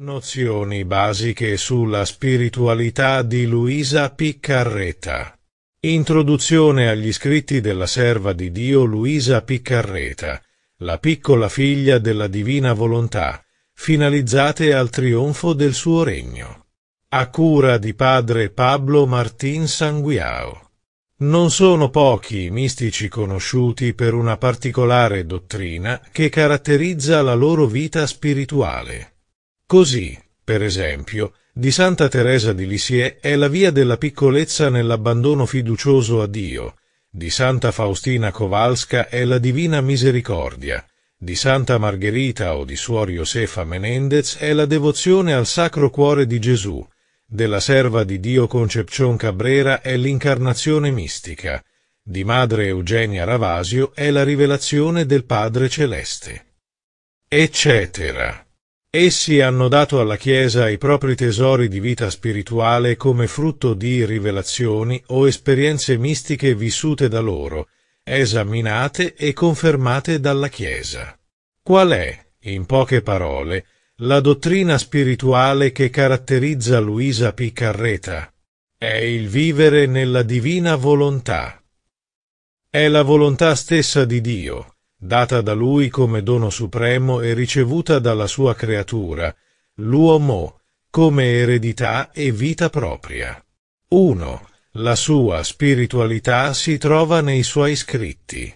Nozioni basiche sulla spiritualità di Luisa Piccarreta. Introduzione agli scritti della serva di Dio Luisa Piccarreta, la piccola figlia della divina volontà, finalizzate al trionfo del suo regno. A cura di padre Pablo Martin Sanguiao. Non sono pochi i mistici conosciuti per una particolare dottrina che caratterizza la loro vita spirituale. Così, per esempio, di Santa Teresa di Lisieux è la via della piccolezza nell'abbandono fiducioso a Dio, di Santa Faustina Kowalska è la divina misericordia, di Santa Margherita o di Suor Josefa Menendez è la devozione al Sacro Cuore di Gesù, della serva di Dio Concepcion Cabrera è l'incarnazione mistica, di Madre Eugenia Ravasio è la rivelazione del Padre Celeste. Eccetera. Essi hanno dato alla Chiesa i propri tesori di vita spirituale come frutto di rivelazioni o esperienze mistiche vissute da loro, esaminate e confermate dalla Chiesa. Qual è, in poche parole, la dottrina spirituale che caratterizza Luisa Piccarreta? È il vivere nella divina volontà. È la volontà stessa di Dio, data da lui come dono supremo e ricevuta dalla sua creatura, l'uomo, come eredità e vita propria. 1. La sua spiritualità si trova nei suoi scritti.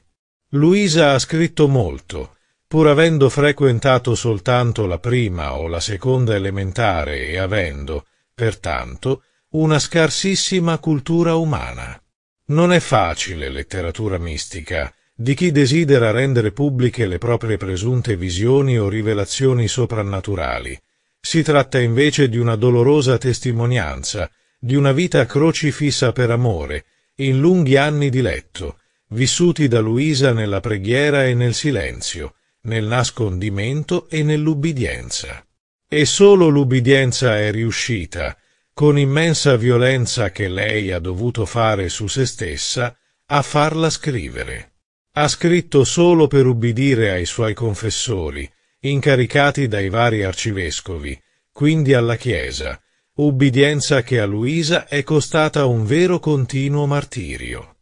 Luisa ha scritto molto, pur avendo frequentato soltanto la prima o la seconda elementare e avendo, pertanto, una scarsissima cultura umana. Non è facile letteratura mistica, di chi desidera rendere pubbliche le proprie presunte visioni o rivelazioni soprannaturali. Si tratta invece di una dolorosa testimonianza, di una vita crocifissa per amore, in lunghi anni di letto, vissuti da Luisa nella preghiera e nel silenzio, nel nascondimento e nell'ubbidienza. E solo l'ubbidienza è riuscita, con immensa violenza che lei ha dovuto fare su se stessa, a farla scrivere. Ha scritto solo per ubbidire ai suoi confessori, incaricati dai vari arcivescovi, quindi alla Chiesa, ubbidienza che a Luisa è costata un vero continuo martirio.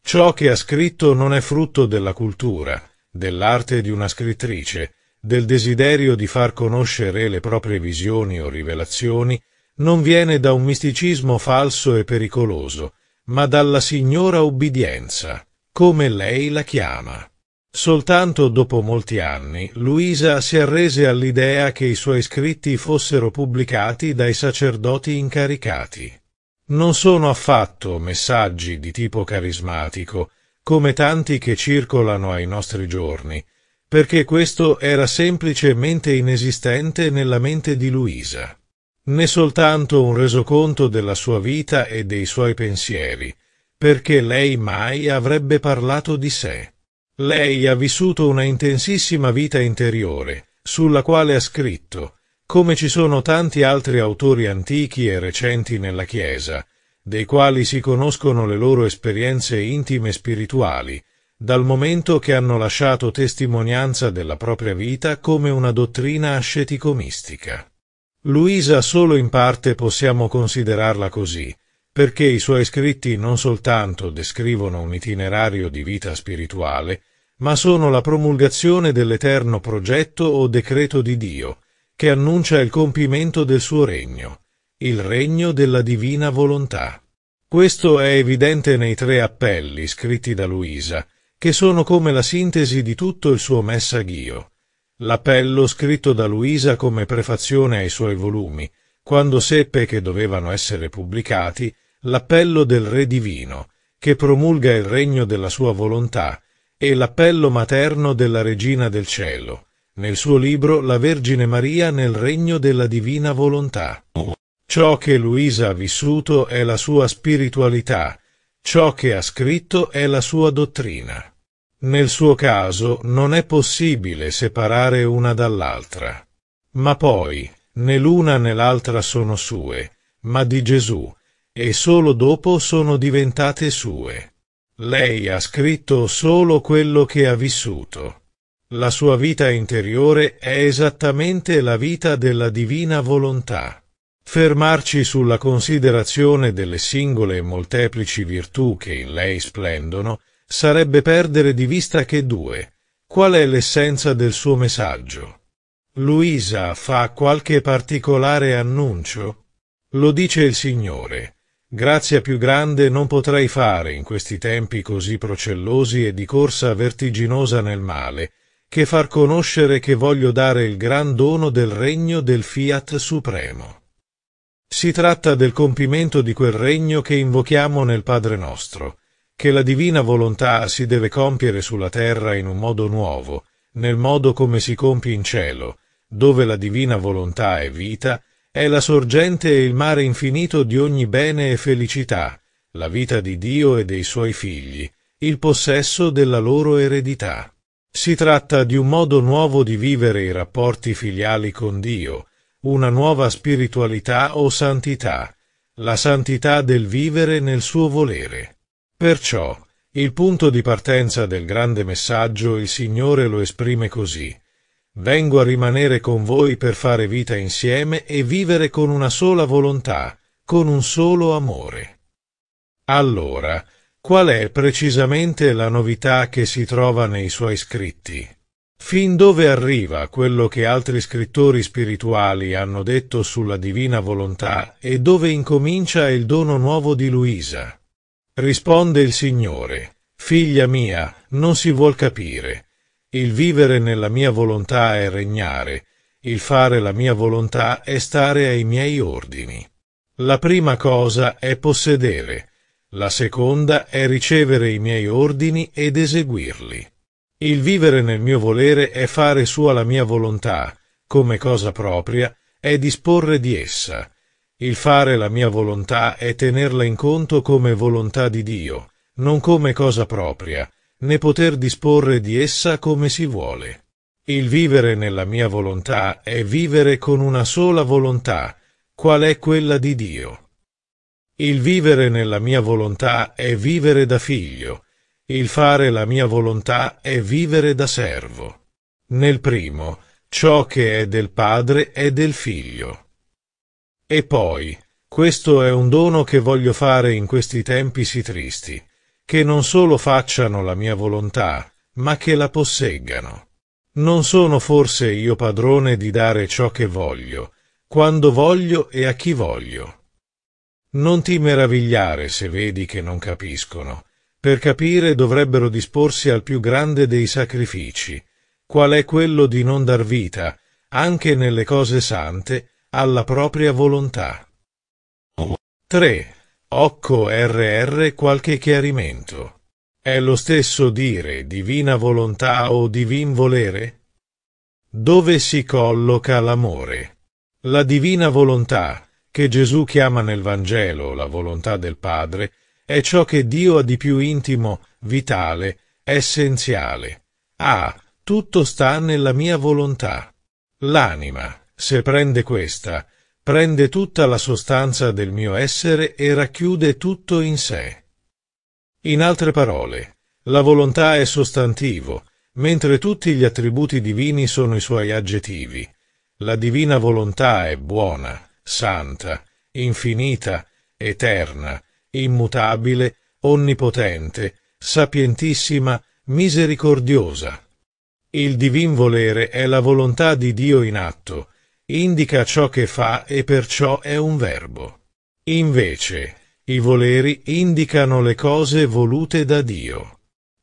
Ciò che ha scritto non è frutto della cultura, dell'arte di una scrittrice, del desiderio di far conoscere le proprie visioni o rivelazioni, non viene da un misticismo falso e pericoloso, ma dalla signora ubbidienza come lei la chiama. Soltanto dopo molti anni Luisa si arrese all'idea che i suoi scritti fossero pubblicati dai sacerdoti incaricati. Non sono affatto messaggi di tipo carismatico, come tanti che circolano ai nostri giorni, perché questo era semplicemente inesistente nella mente di Luisa né soltanto un resoconto della sua vita e dei suoi pensieri, perché lei mai avrebbe parlato di sé. Lei ha vissuto una intensissima vita interiore, sulla quale ha scritto, come ci sono tanti altri autori antichi e recenti nella Chiesa, dei quali si conoscono le loro esperienze intime e spirituali, dal momento che hanno lasciato testimonianza della propria vita come una dottrina ascetico-mistica. Luisa solo in parte possiamo considerarla così, perché i suoi scritti non soltanto descrivono un itinerario di vita spirituale, ma sono la promulgazione dell'eterno progetto o decreto di Dio, che annuncia il compimento del suo regno, il regno della divina volontà. Questo è evidente nei tre appelli scritti da Luisa, che sono come la sintesi di tutto il suo messaghio. L'appello scritto da Luisa come prefazione ai suoi volumi, quando seppe che dovevano essere pubblicati, l'appello del Re Divino, che promulga il regno della sua volontà, e l'appello materno della Regina del Cielo, nel suo libro La Vergine Maria nel regno della divina volontà. Ciò che Luisa ha vissuto è la sua spiritualità, ciò che ha scritto è la sua dottrina. Nel suo caso non è possibile separare una dall'altra. Ma poi, né l'una né l'altra sono sue, ma di Gesù, e solo dopo sono diventate sue. Lei ha scritto solo quello che ha vissuto. La sua vita interiore è esattamente la vita della divina volontà. Fermarci sulla considerazione delle singole e molteplici virtù che in lei splendono sarebbe perdere di vista che due. Qual è l'essenza del suo messaggio? Luisa fa qualche particolare annuncio? Lo dice il Signore. Grazia più grande non potrei fare in questi tempi così procellosi e di corsa vertiginosa nel male, che far conoscere che voglio dare il gran dono del regno del Fiat Supremo. Si tratta del compimento di quel regno che invochiamo nel Padre nostro, che la divina volontà si deve compiere sulla terra in un modo nuovo, nel modo come si compie in cielo, dove la divina volontà è vita è la sorgente e il mare infinito di ogni bene e felicità, la vita di Dio e dei suoi figli, il possesso della loro eredità. Si tratta di un modo nuovo di vivere i rapporti filiali con Dio, una nuova spiritualità o santità, la santità del vivere nel suo volere. Perciò, il punto di partenza del grande messaggio il Signore lo esprime così. Vengo a rimanere con voi per fare vita insieme e vivere con una sola volontà, con un solo amore. Allora, qual è precisamente la novità che si trova nei suoi scritti? Fin dove arriva quello che altri scrittori spirituali hanno detto sulla divina volontà e dove incomincia il dono nuovo di Luisa? Risponde il Signore, figlia mia, non si vuol capire, il vivere nella mia volontà è regnare, il fare la mia volontà è stare ai miei ordini. La prima cosa è possedere, la seconda è ricevere i miei ordini ed eseguirli. Il vivere nel mio volere è fare sua la mia volontà, come cosa propria, è disporre di essa. Il fare la mia volontà è tenerla in conto come volontà di Dio, non come cosa propria, né poter disporre di essa come si vuole. Il vivere nella mia volontà è vivere con una sola volontà, qual è quella di Dio. Il vivere nella mia volontà è vivere da figlio, il fare la mia volontà è vivere da servo. Nel primo, ciò che è del Padre è del Figlio. E poi, questo è un dono che voglio fare in questi tempi sì tristi, che non solo facciano la mia volontà, ma che la posseggano. Non sono forse io padrone di dare ciò che voglio, quando voglio e a chi voglio. Non ti meravigliare se vedi che non capiscono. Per capire dovrebbero disporsi al più grande dei sacrifici, qual è quello di non dar vita, anche nelle cose sante, alla propria volontà. 3. Occo RR qualche chiarimento. È lo stesso dire divina volontà o divin volere? Dove si colloca l'amore? La divina volontà, che Gesù chiama nel Vangelo la volontà del Padre, è ciò che Dio ha di più intimo, vitale, essenziale. Ah, tutto sta nella mia volontà. L'anima, se prende questa, prende tutta la sostanza del mio essere e racchiude tutto in sé. In altre parole, la volontà è sostantivo, mentre tutti gli attributi divini sono i suoi aggettivi. La divina volontà è buona, santa, infinita, eterna, immutabile, onnipotente, sapientissima, misericordiosa. Il divin volere è la volontà di Dio in atto, indica ciò che fa e perciò è un verbo. Invece, i voleri indicano le cose volute da Dio.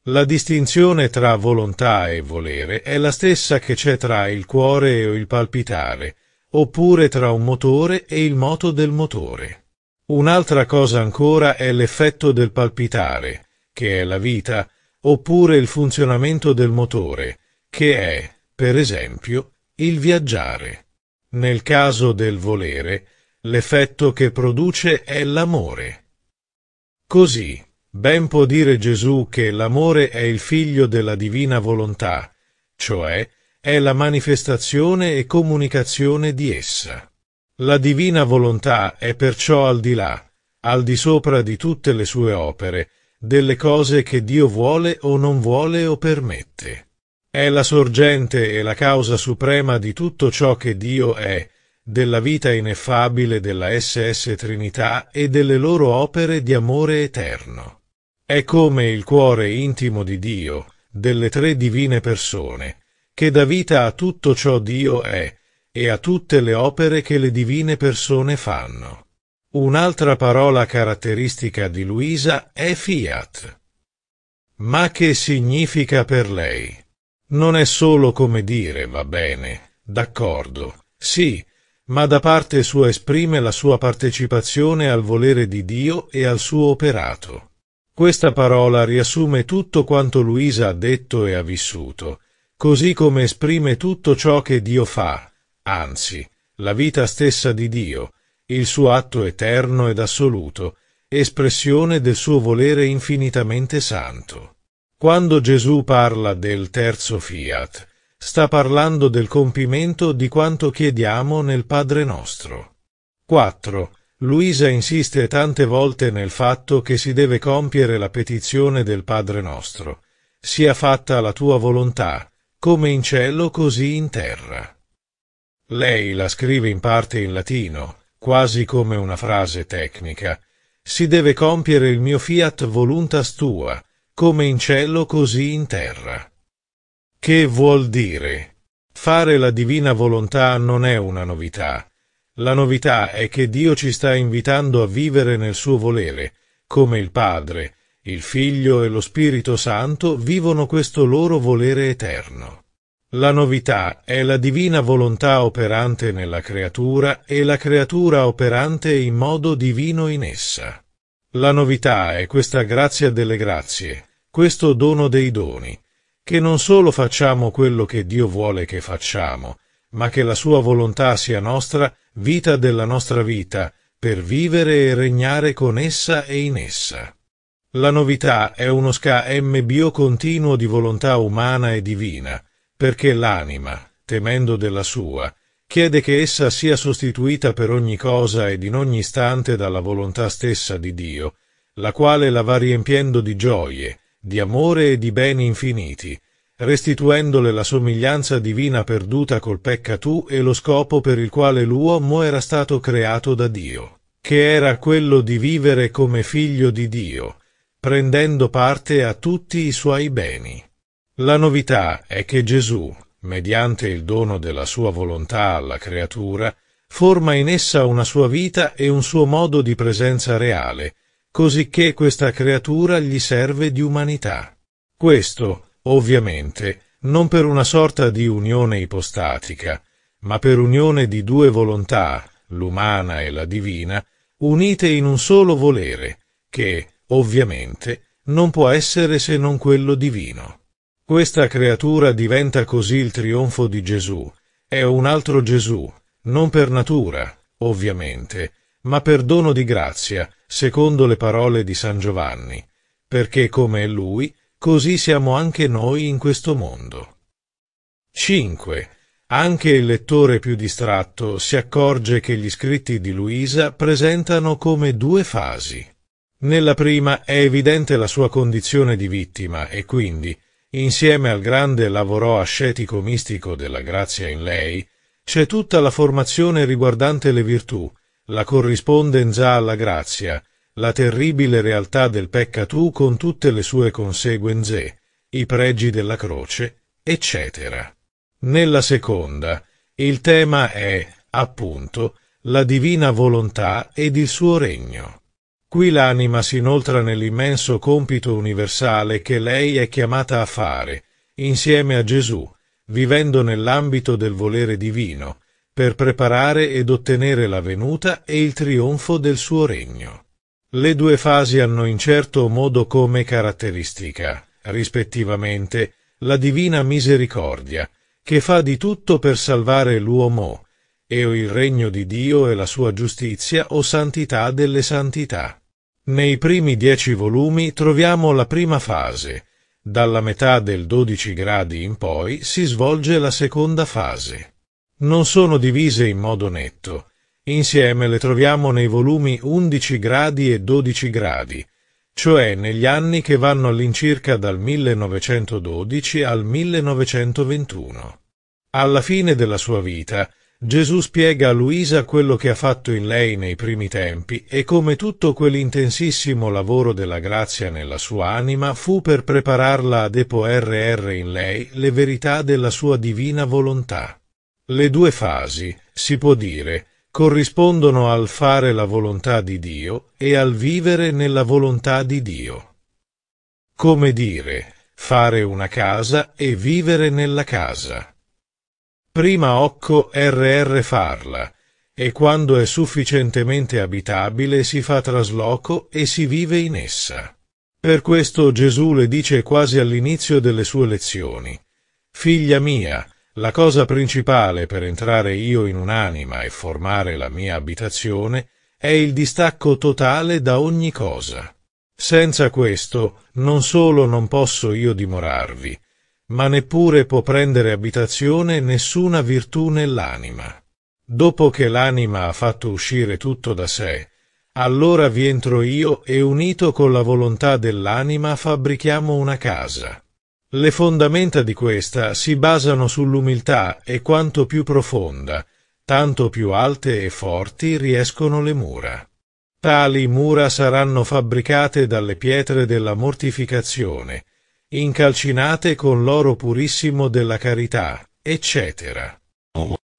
La distinzione tra volontà e volere è la stessa che c'è tra il cuore e il palpitare, oppure tra un motore e il moto del motore. Un'altra cosa ancora è l'effetto del palpitare, che è la vita, oppure il funzionamento del motore, che è, per esempio, il viaggiare. Nel caso del volere, l'effetto che produce è l'amore. Così, ben può dire Gesù che l'amore è il figlio della divina volontà, cioè è la manifestazione e comunicazione di essa. La divina volontà è perciò al di là, al di sopra di tutte le sue opere, delle cose che Dio vuole o non vuole o permette. È la sorgente e la causa suprema di tutto ciò che Dio è, della vita ineffabile della SS Trinità e delle loro opere di amore eterno. È come il cuore intimo di Dio, delle tre divine persone, che dà vita a tutto ciò Dio è e a tutte le opere che le divine persone fanno. Un'altra parola caratteristica di Luisa è fiat. Ma che significa per lei? Non è solo come dire, va bene, d'accordo, sì, ma da parte sua esprime la sua partecipazione al volere di Dio e al suo operato. Questa parola riassume tutto quanto Luisa ha detto e ha vissuto, così come esprime tutto ciò che Dio fa, anzi, la vita stessa di Dio, il suo atto eterno ed assoluto, espressione del suo volere infinitamente santo. Quando Gesù parla del terzo fiat, sta parlando del compimento di quanto chiediamo nel Padre nostro. 4. Luisa insiste tante volte nel fatto che si deve compiere la petizione del Padre nostro. Sia fatta la tua volontà, come in cielo così in terra. Lei la scrive in parte in latino, quasi come una frase tecnica. Si deve compiere il mio fiat voluntas tua, come in cielo così in terra. Che vuol dire? Fare la divina volontà non è una novità. La novità è che Dio ci sta invitando a vivere nel suo volere, come il Padre, il Figlio e lo Spirito Santo vivono questo loro volere eterno. La novità è la divina volontà operante nella creatura e la creatura operante in modo divino in essa. La novità è questa grazia delle grazie, questo dono dei doni, che non solo facciamo quello che Dio vuole che facciamo, ma che la sua volontà sia nostra, vita della nostra vita, per vivere e regnare con essa e in essa. La novità è uno scambio continuo di volontà umana e divina, perché l'anima, temendo della sua, chiede che essa sia sostituita per ogni cosa ed in ogni istante dalla volontà stessa di Dio, la quale la va riempiendo di gioie, di amore e di beni infiniti, restituendole la somiglianza divina perduta col peccatù e lo scopo per il quale l'uomo era stato creato da Dio, che era quello di vivere come figlio di Dio, prendendo parte a tutti i suoi beni. La novità è che Gesù, mediante il dono della sua volontà alla creatura, forma in essa una sua vita e un suo modo di presenza reale, cosicché questa creatura gli serve di umanità. Questo, ovviamente, non per una sorta di unione ipostatica, ma per unione di due volontà, l'umana e la divina, unite in un solo volere, che, ovviamente, non può essere se non quello divino. Questa creatura diventa così il trionfo di Gesù. È un altro Gesù, non per natura, ovviamente, ma per dono di grazia, secondo le parole di San Giovanni, perché come è Lui, così siamo anche noi in questo mondo. 5. Anche il lettore più distratto si accorge che gli scritti di Luisa presentano come due fasi. Nella prima è evidente la sua condizione di vittima e quindi, Insieme al grande lavoro ascetico mistico della grazia in lei, c'è tutta la formazione riguardante le virtù, la corrispondenza alla grazia, la terribile realtà del peccatù con tutte le sue conseguenze, i pregi della croce, eccetera. Nella seconda, il tema è, appunto, la divina volontà ed il suo regno. Qui l'anima si inoltra nell'immenso compito universale che lei è chiamata a fare, insieme a Gesù, vivendo nell'ambito del volere divino, per preparare ed ottenere la venuta e il trionfo del suo regno. Le due fasi hanno in certo modo come caratteristica, rispettivamente, la divina misericordia, che fa di tutto per salvare l'uomo, e il regno di Dio e la sua giustizia o santità delle santità. Nei primi dieci volumi troviamo la prima fase. Dalla metà del 12 gradi in poi si svolge la seconda fase. Non sono divise in modo netto. Insieme le troviamo nei volumi 11 gradi e 12 gradi, cioè negli anni che vanno all'incirca dal 1912 al 1921. Alla fine della sua vita, Gesù spiega a Luisa quello che ha fatto in lei nei primi tempi e come tutto quell'intensissimo lavoro della grazia nella sua anima fu per prepararla a EPO-RR in lei le verità della sua divina volontà. Le due fasi, si può dire, corrispondono al fare la volontà di Dio e al vivere nella volontà di Dio. Come dire, fare una casa e vivere nella casa prima Occo RR Farla e quando è sufficientemente abitabile si fa trasloco e si vive in essa. Per questo Gesù le dice quasi all'inizio delle sue lezioni, Figlia mia, la cosa principale per entrare io in un'anima e formare la mia abitazione è il distacco totale da ogni cosa. Senza questo, non solo non posso io dimorarvi, ma neppure può prendere abitazione nessuna virtù nell'anima. Dopo che l'anima ha fatto uscire tutto da sé, allora vi entro io e unito con la volontà dell'anima fabbrichiamo una casa. Le fondamenta di questa si basano sull'umiltà e quanto più profonda, tanto più alte e forti riescono le mura. Tali mura saranno fabbricate dalle pietre della mortificazione, incalcinate con l'oro purissimo della carità, eccetera.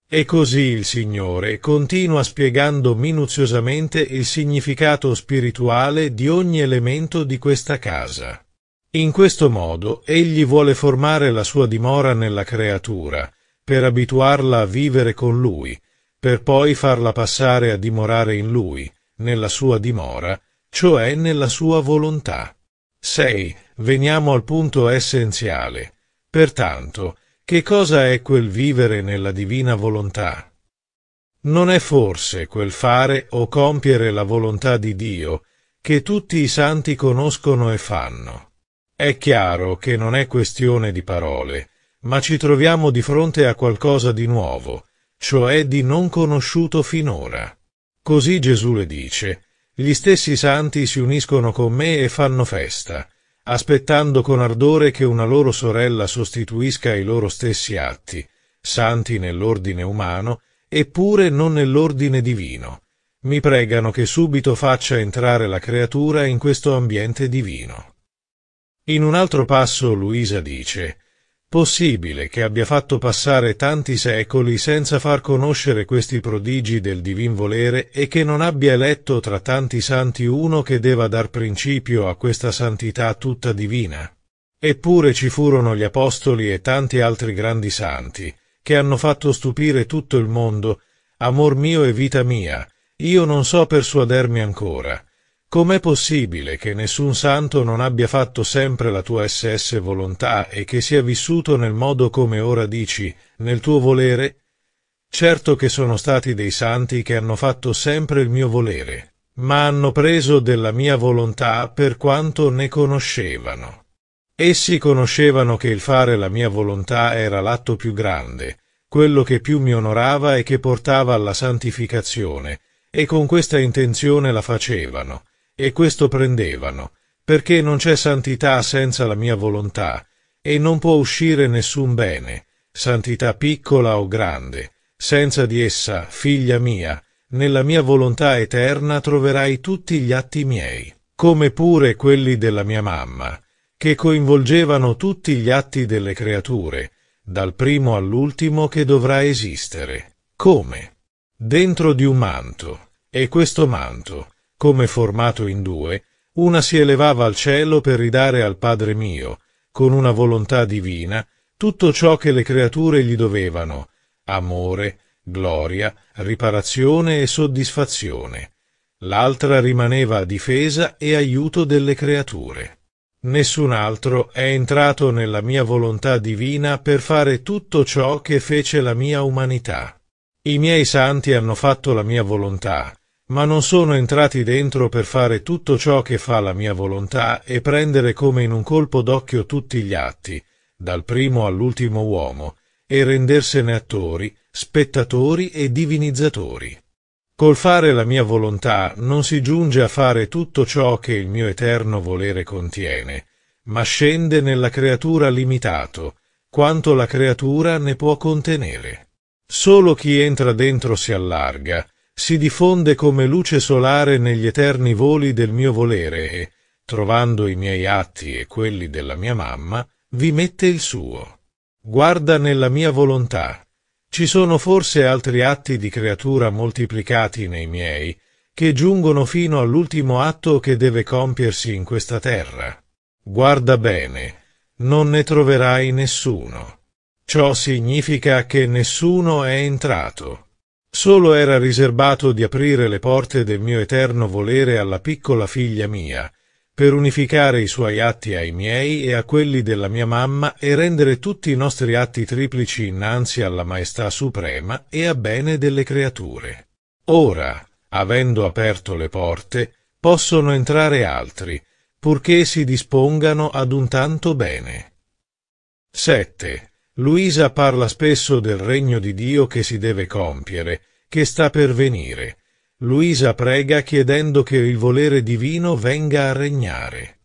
E così il Signore continua spiegando minuziosamente il significato spirituale di ogni elemento di questa casa. In questo modo egli vuole formare la sua dimora nella creatura, per abituarla a vivere con lui, per poi farla passare a dimorare in lui, nella sua dimora, cioè nella sua volontà. 6. Veniamo al punto essenziale. Pertanto, che cosa è quel vivere nella divina volontà? Non è forse quel fare o compiere la volontà di Dio che tutti i santi conoscono e fanno. È chiaro che non è questione di parole, ma ci troviamo di fronte a qualcosa di nuovo, cioè di non conosciuto finora. Così Gesù le dice, gli stessi santi si uniscono con me e fanno festa, aspettando con ardore che una loro sorella sostituisca i loro stessi atti, santi nell'ordine umano, eppure non nell'ordine divino. Mi pregano che subito faccia entrare la creatura in questo ambiente divino. In un altro passo Luisa dice Possibile che abbia fatto passare tanti secoli senza far conoscere questi prodigi del divin volere e che non abbia eletto tra tanti santi uno che deva dar principio a questa santità tutta divina? Eppure ci furono gli apostoli e tanti altri grandi santi, che hanno fatto stupire tutto il mondo, amor mio e vita mia, io non so persuadermi ancora, Com'è possibile che nessun santo non abbia fatto sempre la tua SS volontà e che sia vissuto nel modo come ora dici, nel tuo volere? Certo che sono stati dei santi che hanno fatto sempre il mio volere, ma hanno preso della mia volontà per quanto ne conoscevano. Essi conoscevano che il fare la mia volontà era l'atto più grande, quello che più mi onorava e che portava alla santificazione, e con questa intenzione la facevano e questo prendevano, perché non c'è santità senza la mia volontà, e non può uscire nessun bene, santità piccola o grande, senza di essa, figlia mia, nella mia volontà eterna troverai tutti gli atti miei, come pure quelli della mia mamma, che coinvolgevano tutti gli atti delle creature, dal primo all'ultimo che dovrà esistere. Come? Dentro di un manto, e questo manto, come formato in due, una si elevava al cielo per ridare al Padre mio, con una volontà divina, tutto ciò che le creature gli dovevano, amore, gloria, riparazione e soddisfazione. L'altra rimaneva a difesa e aiuto delle creature. Nessun altro è entrato nella mia volontà divina per fare tutto ciò che fece la mia umanità. I miei santi hanno fatto la mia volontà, ma non sono entrati dentro per fare tutto ciò che fa la mia volontà e prendere come in un colpo d'occhio tutti gli atti, dal primo all'ultimo uomo, e rendersene attori, spettatori e divinizzatori. Col fare la mia volontà non si giunge a fare tutto ciò che il mio eterno volere contiene, ma scende nella creatura limitato, quanto la creatura ne può contenere. Solo chi entra dentro si allarga, si diffonde come luce solare negli eterni voli del mio volere e, trovando i miei atti e quelli della mia mamma, vi mette il suo. Guarda nella mia volontà. Ci sono forse altri atti di creatura moltiplicati nei miei, che giungono fino all'ultimo atto che deve compiersi in questa terra. Guarda bene, non ne troverai nessuno. Ciò significa che nessuno è entrato, Solo era riservato di aprire le porte del mio eterno volere alla piccola figlia mia, per unificare i suoi atti ai miei e a quelli della mia mamma e rendere tutti i nostri atti triplici innanzi alla Maestà Suprema e a bene delle creature. Ora, avendo aperto le porte, possono entrare altri, purché si dispongano ad un tanto bene. 7. Luisa parla spesso del regno di Dio che si deve compiere, che sta per venire. Luisa prega chiedendo che il volere divino venga a regnare.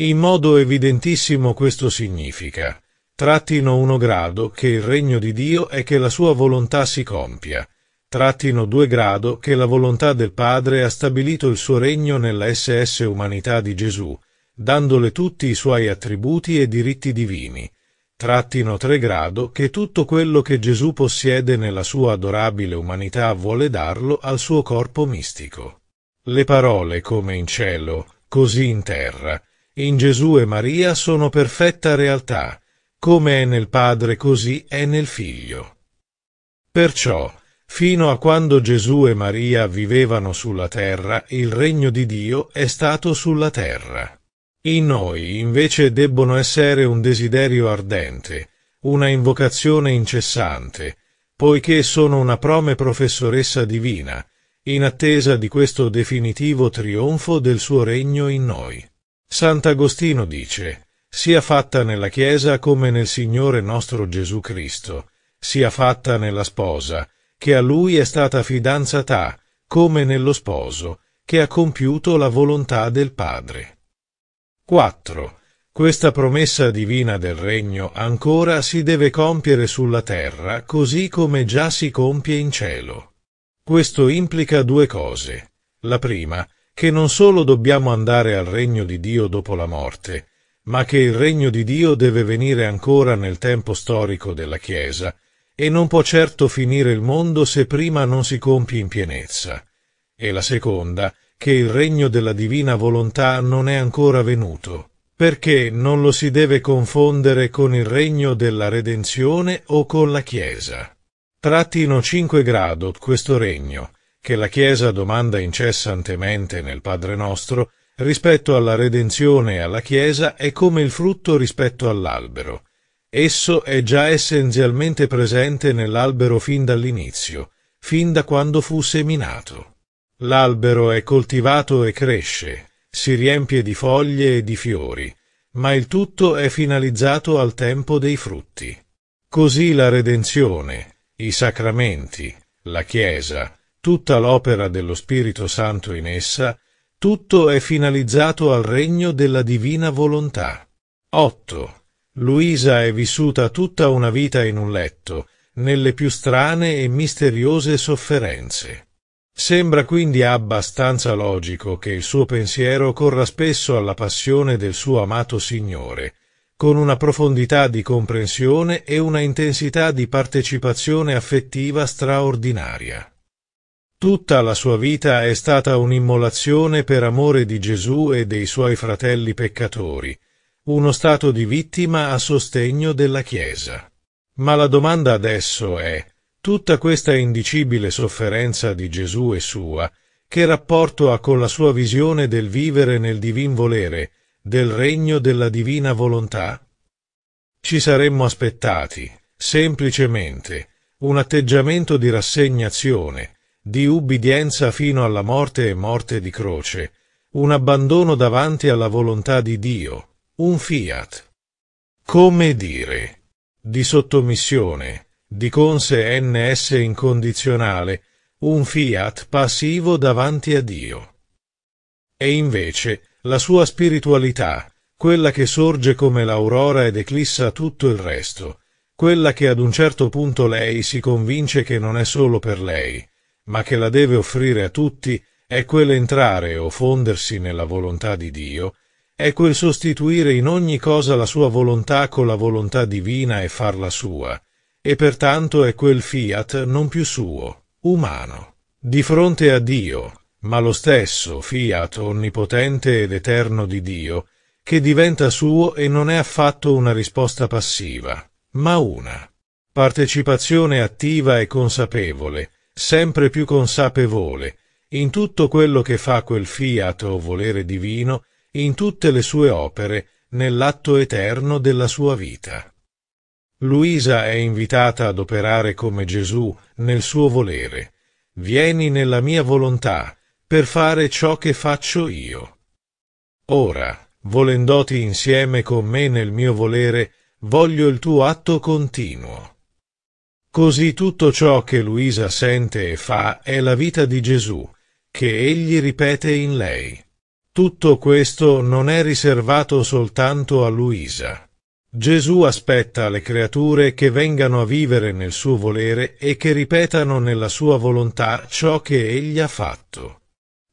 In modo evidentissimo questo significa. Trattino uno grado che il regno di Dio è che la sua volontà si compia. Trattino due grado che la volontà del Padre ha stabilito il suo regno nella SS umanità di Gesù, dandole tutti i suoi attributi e diritti divini trattino 3 grado che tutto quello che Gesù possiede nella sua adorabile umanità vuole darlo al suo corpo mistico. Le parole come in cielo, così in terra, in Gesù e Maria sono perfetta realtà, come è nel Padre così è nel Figlio. Perciò, fino a quando Gesù e Maria vivevano sulla terra, il regno di Dio è stato sulla terra. In noi, invece, debbono essere un desiderio ardente, una invocazione incessante, poiché sono una prome professoressa divina, in attesa di questo definitivo trionfo del suo regno in noi. Sant'Agostino dice, sia fatta nella Chiesa come nel Signore nostro Gesù Cristo, sia fatta nella sposa, che a lui è stata fidanzata, come nello sposo, che ha compiuto la volontà del Padre. 4. Questa promessa divina del regno ancora si deve compiere sulla terra così come già si compie in cielo. Questo implica due cose. La prima, che non solo dobbiamo andare al regno di Dio dopo la morte, ma che il regno di Dio deve venire ancora nel tempo storico della Chiesa, e non può certo finire il mondo se prima non si compie in pienezza. E la seconda, che il regno della divina volontà non è ancora venuto, perché non lo si deve confondere con il regno della redenzione o con la Chiesa. Trattino cinque grado questo regno, che la Chiesa domanda incessantemente nel Padre nostro, rispetto alla redenzione e alla Chiesa è come il frutto rispetto all'albero. Esso è già essenzialmente presente nell'albero fin dall'inizio, fin da quando fu seminato. L'albero è coltivato e cresce, si riempie di foglie e di fiori, ma il tutto è finalizzato al tempo dei frutti. Così la redenzione, i sacramenti, la Chiesa, tutta l'opera dello Spirito Santo in essa, tutto è finalizzato al regno della divina volontà. 8. Luisa è vissuta tutta una vita in un letto, nelle più strane e misteriose sofferenze. Sembra quindi abbastanza logico che il suo pensiero corra spesso alla passione del suo amato Signore, con una profondità di comprensione e una intensità di partecipazione affettiva straordinaria. Tutta la sua vita è stata un'immolazione per amore di Gesù e dei suoi fratelli peccatori, uno stato di vittima a sostegno della Chiesa. Ma la domanda adesso è, Tutta questa indicibile sofferenza di Gesù e sua, che rapporto ha con la sua visione del vivere nel divin volere, del regno della divina volontà? Ci saremmo aspettati, semplicemente, un atteggiamento di rassegnazione, di ubbidienza fino alla morte e morte di croce, un abbandono davanti alla volontà di Dio, un fiat. Come dire? Di sottomissione, di Conse NS incondizionale, un fiat passivo davanti a Dio. E invece, la sua spiritualità, quella che sorge come l'aurora ed eclissa tutto il resto, quella che ad un certo punto lei si convince che non è solo per lei, ma che la deve offrire a tutti, è quell'entrare o fondersi nella volontà di Dio, è quel sostituire in ogni cosa la sua volontà con la volontà divina e farla sua, e pertanto è quel fiat non più suo, umano. Di fronte a Dio, ma lo stesso fiat onnipotente ed eterno di Dio, che diventa suo e non è affatto una risposta passiva, ma una partecipazione attiva e consapevole, sempre più consapevole, in tutto quello che fa quel fiat o volere divino, in tutte le sue opere, nell'atto eterno della sua vita. Luisa è invitata ad operare come Gesù nel suo volere. Vieni nella mia volontà, per fare ciò che faccio io. Ora, volendoti insieme con me nel mio volere, voglio il tuo atto continuo. Così tutto ciò che Luisa sente e fa è la vita di Gesù, che egli ripete in lei. Tutto questo non è riservato soltanto a Luisa. Gesù aspetta le creature che vengano a vivere nel suo volere e che ripetano nella sua volontà ciò che egli ha fatto.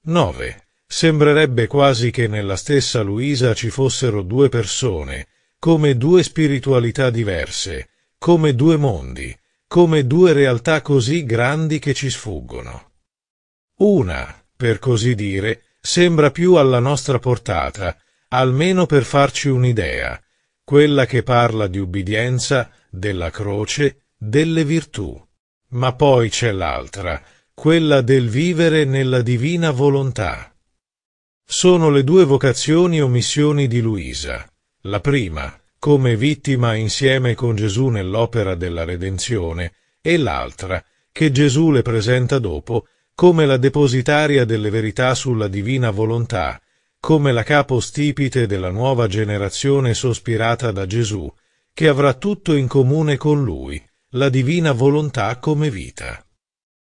9. Sembrerebbe quasi che nella stessa Luisa ci fossero due persone, come due spiritualità diverse, come due mondi, come due realtà così grandi che ci sfuggono. Una, per così dire, sembra più alla nostra portata, almeno per farci un'idea, quella che parla di ubbidienza, della croce, delle virtù. Ma poi c'è l'altra, quella del vivere nella divina volontà. Sono le due vocazioni o missioni di Luisa. La prima, come vittima insieme con Gesù nell'opera della redenzione, e l'altra, che Gesù le presenta dopo, come la depositaria delle verità sulla divina volontà, come la capostipite della nuova generazione sospirata da Gesù, che avrà tutto in comune con lui, la divina volontà come vita.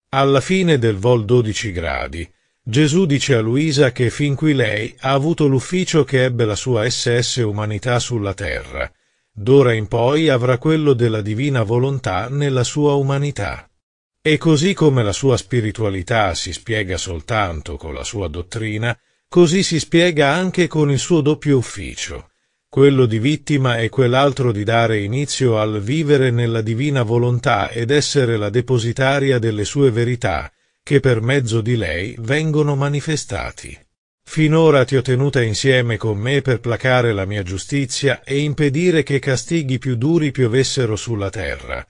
Alla fine del vol 12 gradi, Gesù dice a Luisa che fin qui lei ha avuto l'ufficio che ebbe la sua SS umanità sulla terra, d'ora in poi avrà quello della divina volontà nella sua umanità. E così come la sua spiritualità si spiega soltanto con la sua dottrina, Così si spiega anche con il suo doppio ufficio, quello di vittima e quell'altro di dare inizio al vivere nella divina volontà ed essere la depositaria delle sue verità, che per mezzo di lei vengono manifestati. Finora ti ho tenuta insieme con me per placare la mia giustizia e impedire che castighi più duri piovessero sulla terra.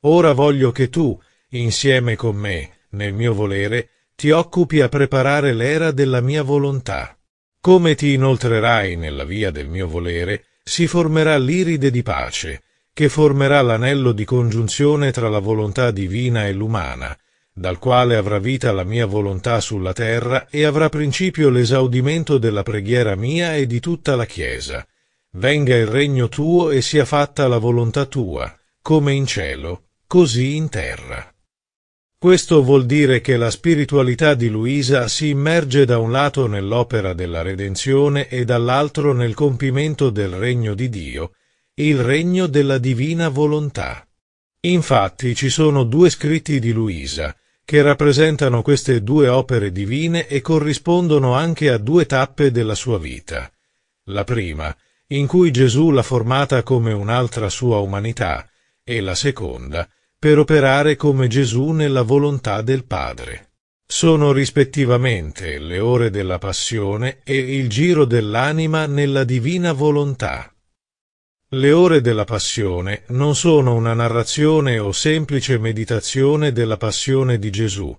Ora voglio che tu, insieme con me, nel mio volere, ti occupi a preparare l'era della mia volontà. Come ti inoltrerai nella via del mio volere, si formerà l'iride di pace, che formerà l'anello di congiunzione tra la volontà divina e l'umana, dal quale avrà vita la mia volontà sulla terra e avrà principio l'esaudimento della preghiera mia e di tutta la Chiesa. Venga il regno tuo e sia fatta la volontà tua, come in cielo, così in terra. Questo vuol dire che la spiritualità di Luisa si immerge da un lato nell'opera della redenzione e dall'altro nel compimento del regno di Dio, il regno della divina volontà. Infatti ci sono due scritti di Luisa, che rappresentano queste due opere divine e corrispondono anche a due tappe della sua vita. La prima, in cui Gesù l'ha formata come un'altra sua umanità, e la seconda, per operare come Gesù nella volontà del Padre. Sono rispettivamente le ore della passione e il giro dell'anima nella divina volontà. Le ore della passione non sono una narrazione o semplice meditazione della passione di Gesù,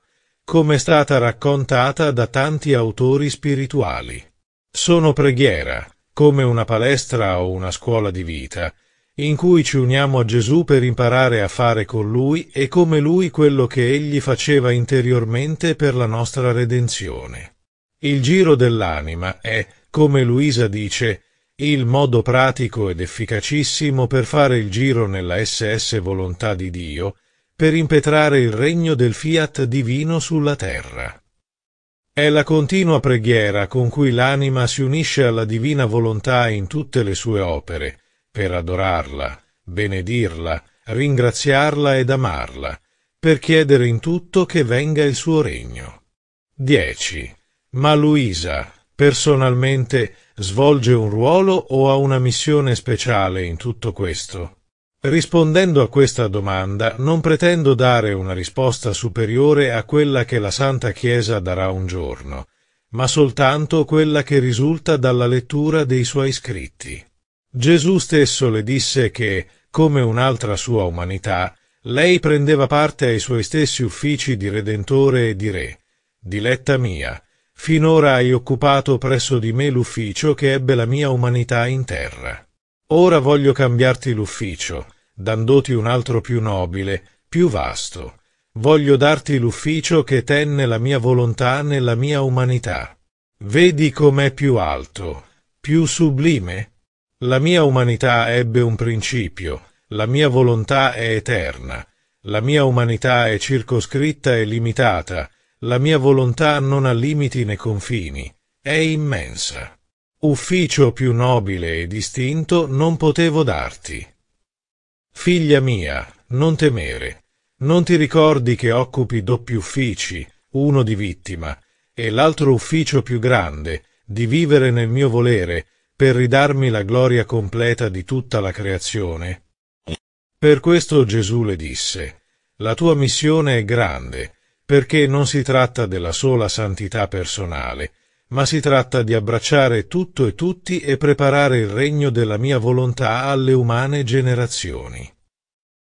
come è stata raccontata da tanti autori spirituali. Sono preghiera, come una palestra o una scuola di vita, in cui ci uniamo a Gesù per imparare a fare con Lui e come Lui quello che Egli faceva interiormente per la nostra redenzione. Il giro dell'anima è, come Luisa dice, il modo pratico ed efficacissimo per fare il giro nella SS volontà di Dio, per impetrare il regno del fiat divino sulla terra. È la continua preghiera con cui l'anima si unisce alla divina volontà in tutte le sue opere, per adorarla, benedirla, ringraziarla ed amarla, per chiedere in tutto che venga il suo regno. 10. Ma Luisa, personalmente, svolge un ruolo o ha una missione speciale in tutto questo? Rispondendo a questa domanda, non pretendo dare una risposta superiore a quella che la Santa Chiesa darà un giorno, ma soltanto quella che risulta dalla lettura dei suoi scritti. Gesù stesso le disse che, come un'altra sua umanità, lei prendeva parte ai suoi stessi uffici di Redentore e di Re. Diletta mia, finora hai occupato presso di me l'ufficio che ebbe la mia umanità in terra. Ora voglio cambiarti l'ufficio, dandoti un altro più nobile, più vasto. Voglio darti l'ufficio che tenne la mia volontà nella mia umanità. Vedi com'è più alto, più sublime? La mia umanità ebbe un principio, la mia volontà è eterna, la mia umanità è circoscritta e limitata, la mia volontà non ha limiti né confini, è immensa. Ufficio più nobile e distinto non potevo darti. Figlia mia, non temere, non ti ricordi che occupi doppi uffici, uno di vittima, e l'altro ufficio più grande, di vivere nel mio volere, per ridarmi la gloria completa di tutta la creazione. Per questo Gesù le disse, la tua missione è grande, perché non si tratta della sola santità personale, ma si tratta di abbracciare tutto e tutti e preparare il regno della mia volontà alle umane generazioni.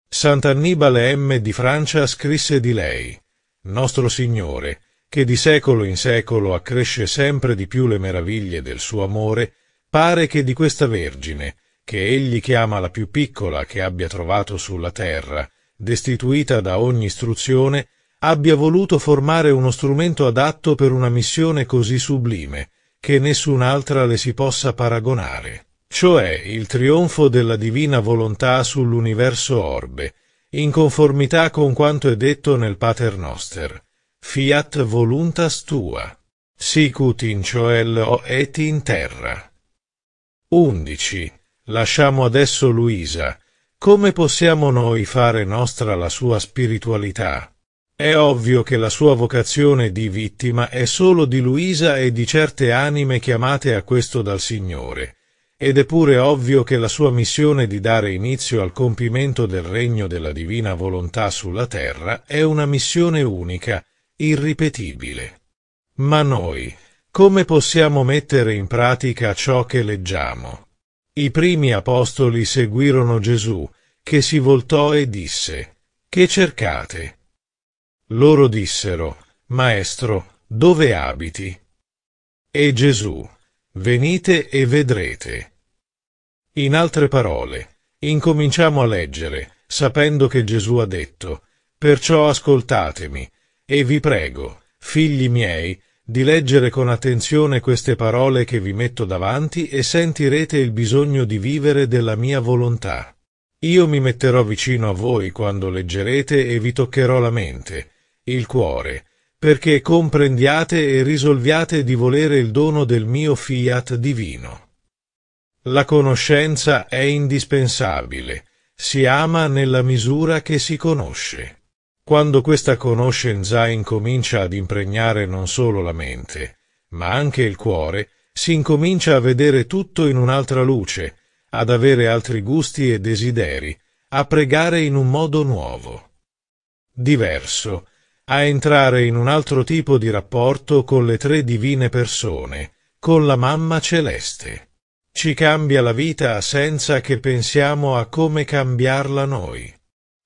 Sant'Annibale M. di Francia scrisse di lei, Nostro Signore, che di secolo in secolo accresce sempre di più le meraviglie del suo amore, Pare che di questa Vergine, che egli chiama la più piccola che abbia trovato sulla terra, destituita da ogni istruzione, abbia voluto formare uno strumento adatto per una missione così sublime, che nessun'altra le si possa paragonare, cioè il trionfo della divina volontà sull'universo orbe, in conformità con quanto è detto nel Pater Noster. Fiat voluntas tua. Sicut in coel o et in terra. 11. Lasciamo adesso Luisa. Come possiamo noi fare nostra la sua spiritualità? È ovvio che la sua vocazione di vittima è solo di Luisa e di certe anime chiamate a questo dal Signore. Ed è pure ovvio che la sua missione di dare inizio al compimento del regno della divina volontà sulla terra è una missione unica, irripetibile. Ma noi, come possiamo mettere in pratica ciò che leggiamo? I primi apostoli seguirono Gesù, che si voltò e disse, Che cercate? Loro dissero, Maestro, dove abiti? E Gesù, venite e vedrete. In altre parole, incominciamo a leggere, sapendo che Gesù ha detto, Perciò ascoltatemi, e vi prego, figli miei, di leggere con attenzione queste parole che vi metto davanti e sentirete il bisogno di vivere della mia volontà. Io mi metterò vicino a voi quando leggerete e vi toccherò la mente, il cuore, perché comprendiate e risolviate di volere il dono del mio fiat divino. La conoscenza è indispensabile, si ama nella misura che si conosce. Quando questa conoscenza incomincia ad impregnare non solo la mente, ma anche il cuore, si incomincia a vedere tutto in un'altra luce, ad avere altri gusti e desideri, a pregare in un modo nuovo, diverso, a entrare in un altro tipo di rapporto con le tre divine persone, con la mamma celeste. Ci cambia la vita senza che pensiamo a come cambiarla noi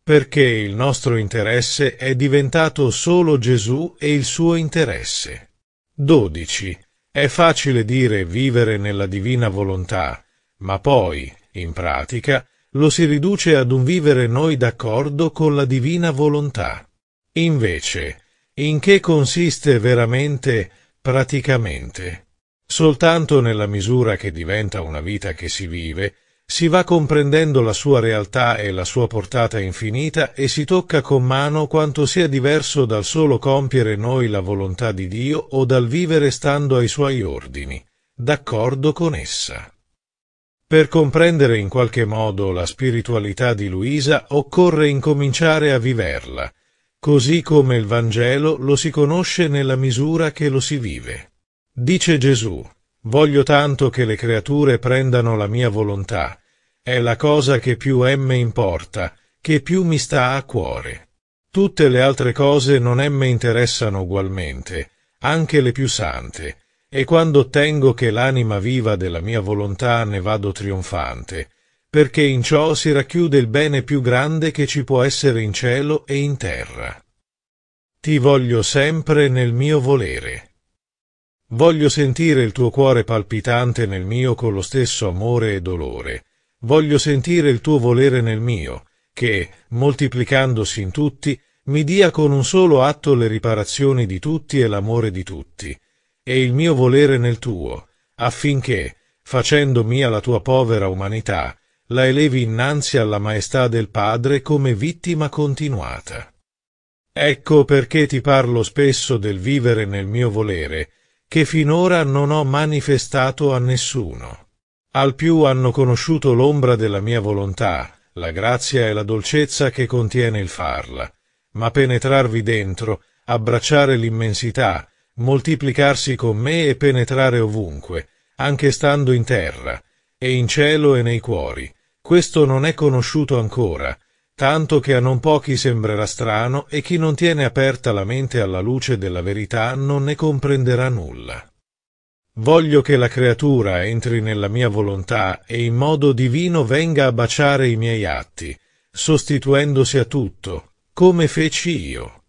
perché il nostro interesse è diventato solo Gesù e il suo interesse. 12. È facile dire vivere nella divina volontà, ma poi, in pratica, lo si riduce ad un vivere noi d'accordo con la divina volontà. Invece, in che consiste veramente, praticamente? Soltanto nella misura che diventa una vita che si vive, si va comprendendo la sua realtà e la sua portata infinita e si tocca con mano quanto sia diverso dal solo compiere noi la volontà di Dio o dal vivere stando ai suoi ordini, d'accordo con essa. Per comprendere in qualche modo la spiritualità di Luisa occorre incominciare a viverla, così come il Vangelo lo si conosce nella misura che lo si vive. Dice Gesù, voglio tanto che le creature prendano la mia volontà è la cosa che più M importa, che più mi sta a cuore. Tutte le altre cose non M interessano ugualmente, anche le più sante, e quando ottengo che l'anima viva della mia volontà ne vado trionfante, perché in ciò si racchiude il bene più grande che ci può essere in cielo e in terra. Ti voglio sempre nel mio volere. Voglio sentire il tuo cuore palpitante nel mio con lo stesso amore e dolore, Voglio sentire il tuo volere nel mio, che, moltiplicandosi in tutti, mi dia con un solo atto le riparazioni di tutti e l'amore di tutti, e il mio volere nel tuo, affinché, facendo mia la tua povera umanità, la elevi innanzi alla maestà del Padre come vittima continuata. Ecco perché ti parlo spesso del vivere nel mio volere, che finora non ho manifestato a nessuno. Al più hanno conosciuto l'ombra della mia volontà, la grazia e la dolcezza che contiene il farla, ma penetrarvi dentro, abbracciare l'immensità, moltiplicarsi con me e penetrare ovunque, anche stando in terra, e in cielo e nei cuori, questo non è conosciuto ancora, tanto che a non pochi sembrerà strano e chi non tiene aperta la mente alla luce della verità non ne comprenderà nulla. Voglio che la creatura entri nella mia volontà e in modo divino venga a baciare i miei atti, sostituendosi a tutto, come feci io.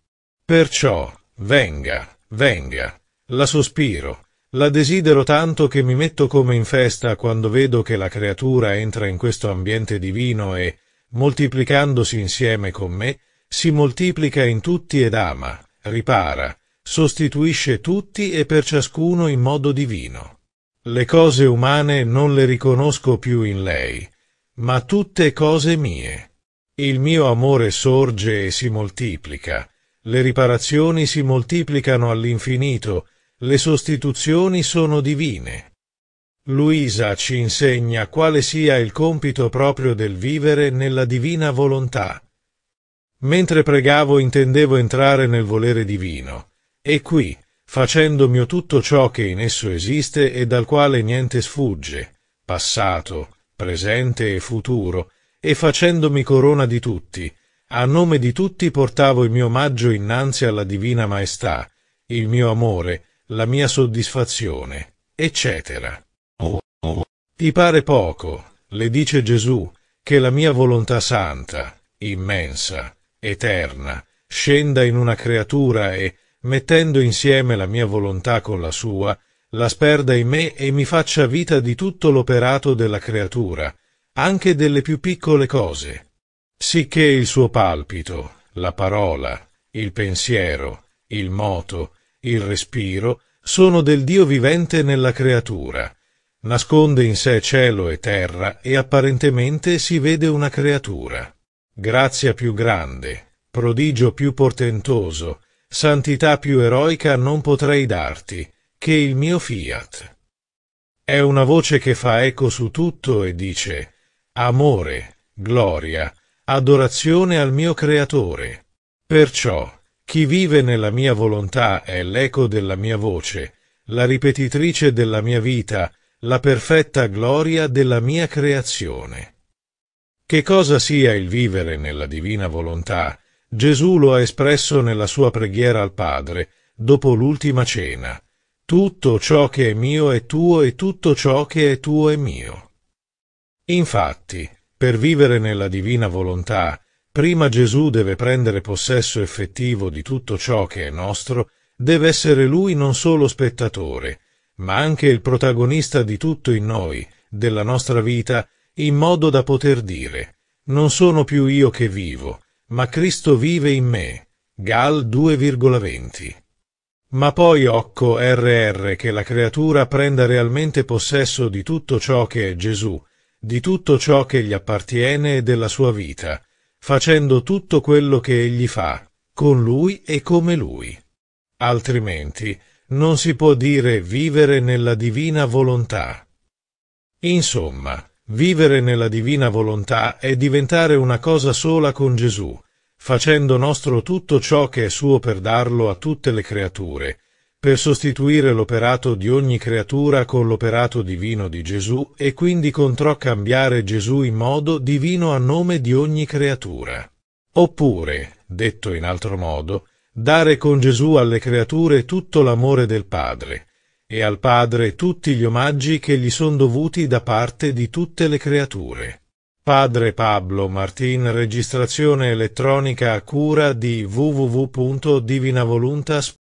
Perciò, venga, venga, la sospiro, la desidero tanto che mi metto come in festa quando vedo che la creatura entra in questo ambiente divino e, moltiplicandosi insieme con me, si moltiplica in tutti ed ama, ripara, sostituisce tutti e per ciascuno in modo divino. Le cose umane non le riconosco più in lei, ma tutte cose mie. Il mio amore sorge e si moltiplica, le riparazioni si moltiplicano all'infinito, le sostituzioni sono divine. Luisa ci insegna quale sia il compito proprio del vivere nella divina volontà. Mentre pregavo intendevo entrare nel volere divino, e qui, facendo mio tutto ciò che in esso esiste e dal quale niente sfugge, passato, presente e futuro, e facendomi corona di tutti, a nome di tutti portavo il mio omaggio innanzi alla Divina Maestà, il mio amore, la mia soddisfazione, eccetera. Oh, oh. Ti pare poco, le dice Gesù, che la mia volontà santa, immensa, eterna, scenda in una creatura e, mettendo insieme la mia volontà con la sua, la sperda in me e mi faccia vita di tutto l'operato della creatura, anche delle più piccole cose, sicché il suo palpito, la parola, il pensiero, il moto, il respiro, sono del Dio vivente nella creatura. Nasconde in sé cielo e terra e apparentemente si vede una creatura. Grazia più grande, prodigio più portentoso, santità più eroica non potrei darti, che il mio fiat. È una voce che fa eco su tutto e dice, amore, gloria, adorazione al mio Creatore. Perciò, chi vive nella mia volontà è l'eco della mia voce, la ripetitrice della mia vita, la perfetta gloria della mia creazione. Che cosa sia il vivere nella divina volontà Gesù lo ha espresso nella sua preghiera al Padre, dopo l'ultima cena. Tutto ciò che è mio è tuo e tutto ciò che è tuo è mio. Infatti, per vivere nella divina volontà, prima Gesù deve prendere possesso effettivo di tutto ciò che è nostro, deve essere lui non solo spettatore, ma anche il protagonista di tutto in noi, della nostra vita, in modo da poter dire, non sono più io che vivo, ma Cristo vive in me. Gal 2,20. Ma poi occo RR che la creatura prenda realmente possesso di tutto ciò che è Gesù, di tutto ciò che gli appartiene e della sua vita, facendo tutto quello che egli fa, con lui e come lui. Altrimenti non si può dire vivere nella divina volontà. Insomma, Vivere nella divina volontà è diventare una cosa sola con Gesù, facendo nostro tutto ciò che è suo per darlo a tutte le creature, per sostituire l'operato di ogni creatura con l'operato divino di Gesù e quindi cambiare Gesù in modo divino a nome di ogni creatura. Oppure, detto in altro modo, dare con Gesù alle creature tutto l'amore del Padre, e al Padre tutti gli omaggi che gli sono dovuti da parte di tutte le creature. Padre Pablo Martin Registrazione elettronica a cura di www.divinavoluntas.it